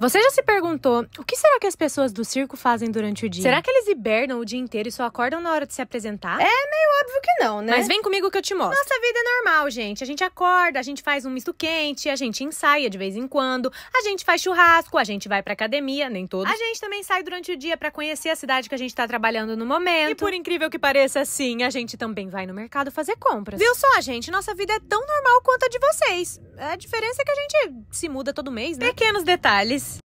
Você já se perguntou o que será que as pessoas do circo fazem durante o dia? Será que eles hibernam o dia inteiro e só acordam na hora de se apresentar? É meio óbvio que não, né? Mas vem comigo que eu te mostro. Nossa vida é normal, gente. A gente acorda, a gente faz um misto quente, a gente ensaia de vez em quando, a gente faz churrasco, a gente vai pra academia, nem todos. A gente também sai durante o dia para conhecer a cidade que a gente tá trabalhando no momento. E por incrível que pareça, sim, a gente também vai no mercado fazer compras. Viu só, gente? Nossa vida é tão normal quanto a de vocês. A diferença é que a gente se muda todo mês, né? Pequenos detalhes.